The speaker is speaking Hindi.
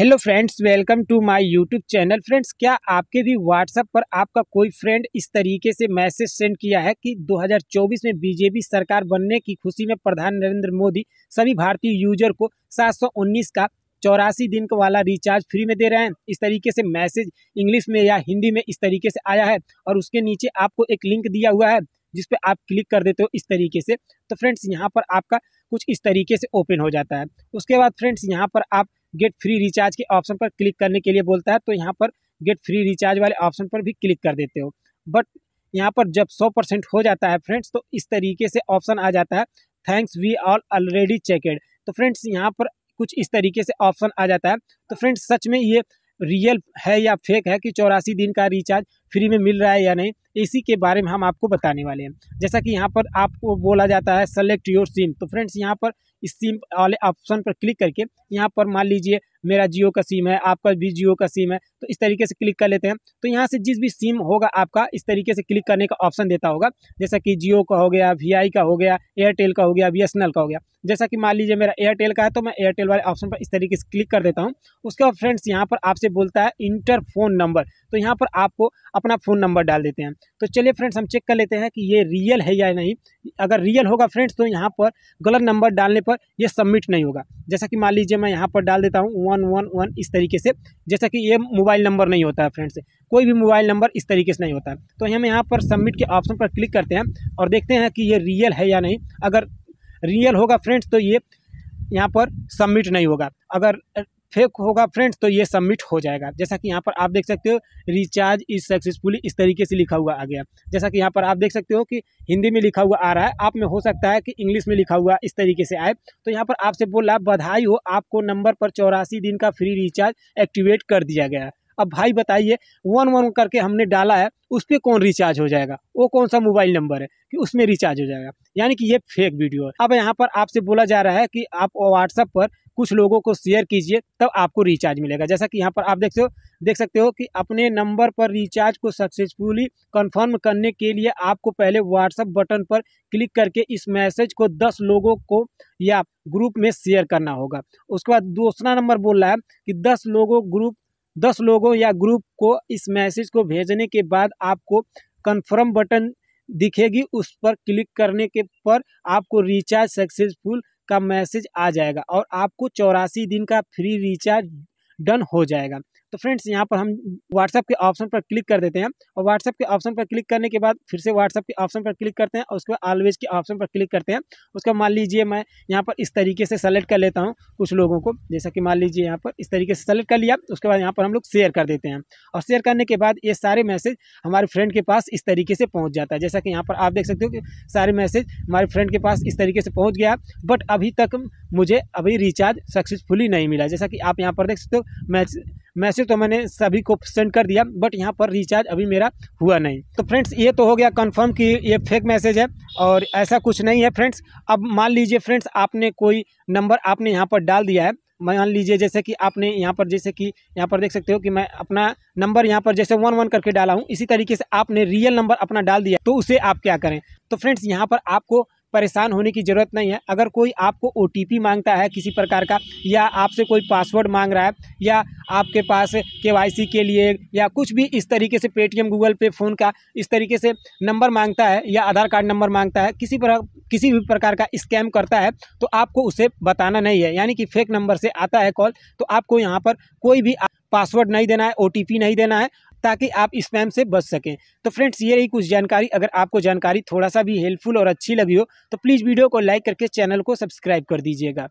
hello friends welcome to my YouTube channel friends क्या आपके भी व्हाट्सएप पर आपका कोई फ्रेंड इस तरीके से मैसेज सेंड किया है कि 2024 में बीजेपी सरकार बनने की खुशी में प्रधान नरेंद्र मोदी सभी भारतीय यूजर को 719 का चौरासी दिन का वाला रिचार्ज फ्री में दे रहे हैं इस तरीके से मैसेज इंग्लिश में या हिंदी में इस तरीके से आया है और उसके नीचे आपको एक लिंक दिया हुआ है जिस पर आप क्लिक कर देते हो इस तरीके से तो फ्रेंड्स यहाँ पर आपका कुछ इस तरीके से ओपन हो जाता है उसके बाद फ्रेंड्स यहाँ पर आप गेट फ्री रिचार्ज के ऑप्शन पर क्लिक करने के लिए बोलता है तो यहाँ पर गेट फ्री रिचार्ज वाले ऑप्शन पर भी क्लिक कर देते हो बट यहाँ पर जब सौ परसेंट हो जाता है फ्रेंड्स तो इस तरीके से ऑप्शन आ जाता है thanks we all already checked तो फ्रेंड्स यहाँ पर कुछ इस तरीके से ऑप्शन आ जाता है तो फ्रेंड्स सच में ये रियल है या फेक है कि चौरासी दिन का रिचार्ज फ्री में मिल रहा है या नहीं इसी के बारे में हम आपको बताने वाले हैं जैसा कि यहाँ पर आपको बोला जाता है सेलेक्ट योर सिम तो फ्रेंड्स यहाँ पर इस सिम वाले ऑप्शन पर क्लिक करके यहाँ पर मान लीजिए मेरा जियो का सिम है आपका भी जियो का सिम है तो इस तरीके से क्लिक कर लेते हैं तो यहाँ से जिस भी सिम होगा आपका इस तरीके से क्लिक करने का ऑप्शन देता होगा जैसा कि जियो का हो गया वी का हो गया एयरटेल का हो गया बी का हो गया जैसा कि मान लीजिए मेरा एयरटेल का है तो मैं एयरटेल वाले ऑप्शन पर इस तरीके से क्लिक कर देता हूँ उसके बाद फ्रेंड्स यहाँ पर आपसे बोलता है इंटर फोन नंबर तो यहाँ पर आपको अपना फ़ोन नंबर डाल देते हैं तो चलिए फ्रेंड्स हम चेक कर लेते हैं कि ये रियल है या नहीं अगर रियल होगा फ्रेंड्स तो यहाँ पर गलत नंबर डालने पर ये सबमिट नहीं होगा जैसा कि मान लीजिए मैं यहाँ पर डाल देता हूँ वन वन वन इस तरीके से जैसा कि ये मोबाइल नंबर नहीं होता है फ्रेंड्स कोई भी मोबाइल नंबर इस तरीके से नहीं होता है तो हम यहाँ पर सबमिट के ऑप्शन पर क्लिक करते हैं और देखते हैं कि ये रियल है या नहीं अगर रियल होगा फ्रेंड्स तो ये यहाँ पर सबमिट नहीं होगा अगर फेक होगा फ्रेंड्स तो ये सबमिट हो जाएगा जैसा कि यहाँ पर आप देख सकते हो रिचार्ज इज सक्सेसफुली इस तरीके से लिखा हुआ आ गया जैसा कि यहाँ पर आप देख सकते हो कि हिंदी में लिखा हुआ आ रहा है आप में हो सकता है कि इंग्लिश में लिखा हुआ इस तरीके से आए तो यहाँ पर आपसे बोला बधाई हो आपको नंबर पर चौरासी दिन का फ्री रिचार्ज एक्टिवेट कर दिया गया अब भाई बताइए वन वन करके हमने डाला है उस पर कौन रिचार्ज हो जाएगा वो कौन सा मोबाइल नंबर है कि उसमें रिचार्ज हो जाएगा यानी कि ये फेक वीडियो है अब यहाँ पर आपसे बोला जा रहा है कि आप व्हाट्सएप पर कुछ लोगों को शेयर कीजिए तब आपको रिचार्ज मिलेगा जैसा कि यहाँ पर आप देख सकते हो देख सकते हो कि अपने नंबर पर रिचार्ज को सक्सेसफुली कंफर्म करने के लिए आपको पहले व्हाट्सअप बटन पर क्लिक करके इस मैसेज को दस लोगों को या ग्रुप में शेयर करना होगा उसके बाद दूसरा नंबर बोल रहा है कि दस लोगों ग्रुप दस लोगों या ग्रुप को इस मैसेज को भेजने के बाद आपको कन्फर्म बटन दिखेगी उस पर क्लिक करने के पर आपको रिचार्ज सक्सेसफुल का मैसेज आ जाएगा और आपको चौरासी दिन का फ्री रिचार्ज डन हो जाएगा तो फ्रेंड्स यहाँ पर हम व्हाट्सएप के ऑप्शन पर क्लिक कर देते हैं और व्हाट्सएप के ऑप्शन पर क्लिक करने के बाद फिर से व्हाट्सएप के ऑप्शन पर क्लिक करते हैं और उसके बाद ऑलवेज के ऑप्शन पर क्लिक करते हैं उसका मान लीजिए मैं यहाँ पर इस तरीके से सेलेक्ट कर लेता हूँ कुछ लोगों को जैसा कि मान लीजिए यहाँ पर इस तरीके से सेलेक्ट कर लिया उसके बाद यहाँ पर हम लोग शेयर कर देते हैं और शेयर करने के बाद ये सारे मैसेज हमारे फ्रेंड के पास इस तरीके से पहुँच जाता है जैसा कि यहाँ पर आप देख सकते हो कि सारे मैसेज हमारे फ्रेंड के पास इस तरीके से पहुँच गया बट अभी तक मुझे अभी रिचार्ज सक्सेसफुली नहीं मिला जैसा कि आप यहाँ पर देख सकते हो मैसेज मैसेज तो मैंने सभी को सेंड कर दिया बट यहाँ पर रिचार्ज अभी मेरा हुआ नहीं तो फ्रेंड्स ये तो हो गया कन्फर्म कि ये फेक मैसेज है और ऐसा कुछ नहीं है फ्रेंड्स अब मान लीजिए फ्रेंड्स आपने कोई नंबर आपने यहाँ पर डाल दिया है मान लीजिए जैसे कि आपने यहाँ पर जैसे कि यहाँ पर देख सकते हो कि मैं अपना नंबर यहाँ पर जैसे वन वन करके डाला हूँ इसी तरीके से आपने रियल नंबर अपना डाल दिया तो उसे आप क्या करें तो फ्रेंड्स यहाँ पर आपको परेशान होने की ज़रूरत नहीं है अगर कोई आपको ओ मांगता है किसी प्रकार का या आपसे कोई पासवर्ड मांग रहा है या आपके पास के के लिए या कुछ भी इस तरीके से पेटीएम गूगल पे फ़ोन का इस तरीके से नंबर मांगता है या आधार कार्ड नंबर मांगता है किसी प्रकार किसी भी प्रकार का स्कैम करता है तो आपको उसे बताना नहीं है यानी कि फेक नंबर से आता है कॉल तो आपको यहाँ पर कोई भी पासवर्ड नहीं देना है ओ नहीं देना है ताकि आप स्पैम से बच सकें तो फ्रेंड्स ये रही कुछ जानकारी अगर आपको जानकारी थोड़ा सा भी हेल्पफुल और अच्छी लगी हो तो प्लीज़ वीडियो को लाइक करके चैनल को सब्सक्राइब कर दीजिएगा